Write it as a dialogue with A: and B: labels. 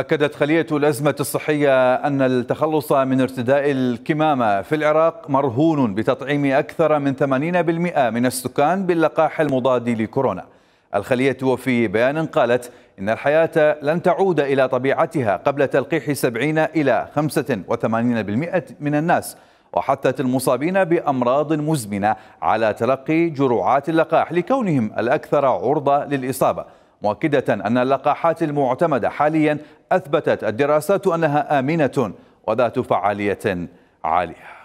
A: أكدت خلية الأزمة الصحية أن التخلص من ارتداء الكمامة في العراق مرهون بتطعيم أكثر من 80% من السكان باللقاح المضاد لكورونا الخلية وفي بيان قالت إن الحياة لن تعود إلى طبيعتها قبل تلقيح 70 إلى 85% من الناس وحثت المصابين بأمراض مزمنة على تلقي جرعات اللقاح لكونهم الأكثر عرضة للإصابة مؤكدة أن اللقاحات المعتمدة حاليا أثبتت الدراسات أنها آمنة وذات فعالية عالية